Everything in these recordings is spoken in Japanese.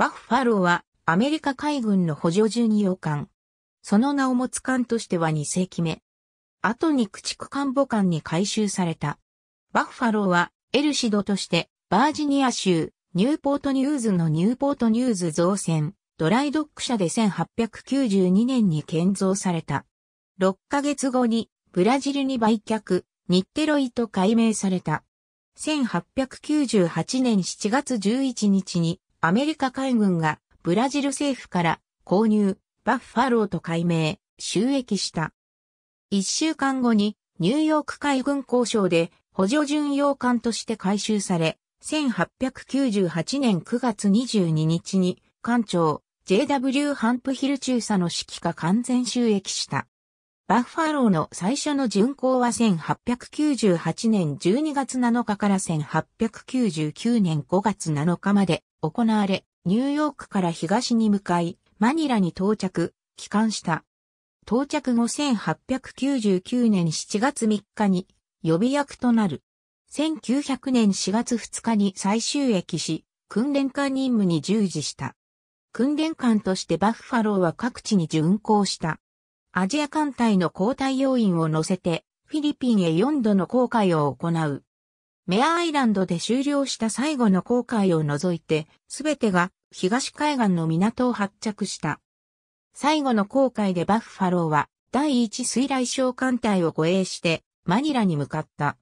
バッファローはアメリカ海軍の補助巡洋艦。その名を持つ艦としては2世紀目。後に駆逐艦母艦に改修された。バッファローはエルシドとしてバージニア州ニューポートニューズのニューポートニューズ造船ドライドック社で1892年に建造された。6ヶ月後にブラジルに売却、ニッテロイと改名された。1898年7月11日にアメリカ海軍がブラジル政府から購入、バッファローと改名、収益した。一週間後にニューヨーク海軍交渉で補助巡洋艦として回収され、1898年9月22日に艦長 JW ハンプヒル中佐の指揮下完全収益した。バッファローの最初の巡航は1898年12月7日から1899年5月7日まで行われ、ニューヨークから東に向かい、マニラに到着、帰還した。到着後1899年7月3日に予備役となる。1900年4月2日に最終役し、訓練官任務に従事した。訓練官としてバッファローは各地に巡航した。アジア艦隊の交代要員を乗せて、フィリピンへ4度の航海を行う。メアアイランドで終了した最後の航海を除いて、すべてが東海岸の港を発着した。最後の航海でバッファローは第一水雷小艦隊を護衛してマニラに向かった。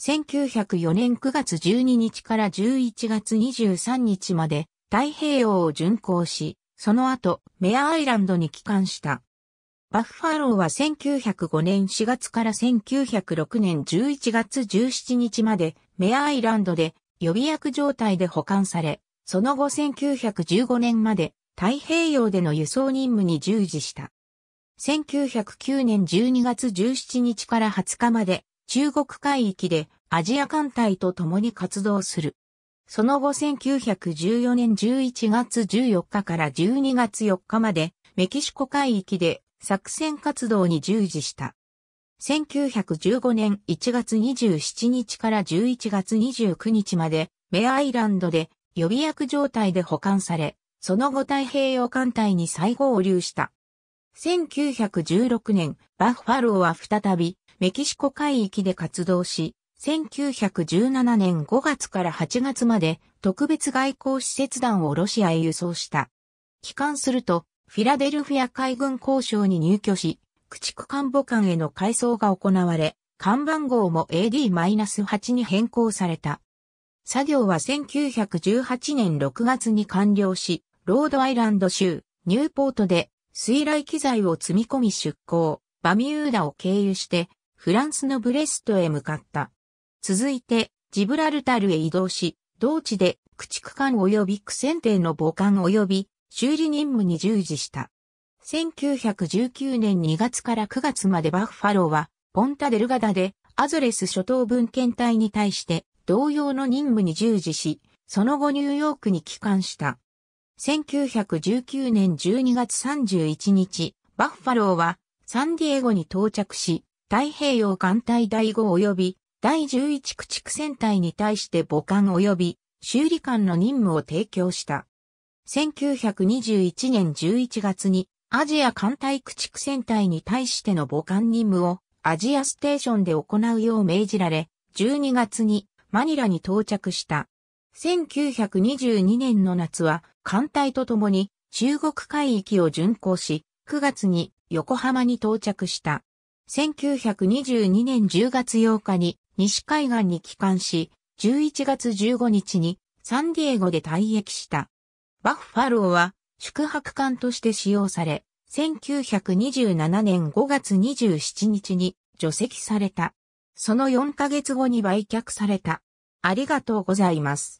1904年9月12日から11月23日まで太平洋を巡航し、その後メアアイランドに帰還した。バッファローは1905年4月から1906年11月17日までメアアイランドで予備役状態で保管され、その後1915年まで太平洋での輸送任務に従事した。1909年12月17日から20日まで中国海域でアジア艦隊と共に活動する。その後1914年11月14日から12月4日までメキシコ海域で作戦活動に従事した。1915年1月27日から11月29日まで、メアイランドで予備役状態で保管され、その後太平洋艦隊に再合流した。1916年、バッファローは再びメキシコ海域で活動し、1917年5月から8月まで特別外交施設団をロシアへ輸送した。帰還するとフィラデルフィア海軍交渉に入居し、駆逐艦母艦への改装が行われ、看板号も AD-8 に変更された。作業は1918年6月に完了し、ロードアイランド州、ニューポートで水雷機材を積み込み出港、バミューダを経由して、フランスのブレストへ向かった。続いて、ジブラルタルへ移動し、同地で駆逐艦及び苦戦艇の母艦及び修理任務に従事した。1919年2月から9月までバッファローは、ポンタデルガダで、アゾレス諸島文献隊に対して同様の任務に従事し、その後ニューヨークに帰還した。1919年12月31日、バッファローはサンディエゴに到着し、太平洋艦隊第5及び第11駆逐船隊に対して母艦及び修理艦の任務を提供した。1921年11月にアジア艦隊駆逐戦隊に対しての母艦任務をアジアステーションで行うよう命じられ、12月にマニラに到着した。1922年の夏は艦隊と共に中国海域を巡航し、9月に横浜に到着した。1922年10月8日に西海岸に帰還し、11月15日にサンディエゴで退役した。バッファローは宿泊艦として使用され、1927年5月27日に除籍された。その4ヶ月後に売却された。ありがとうございます。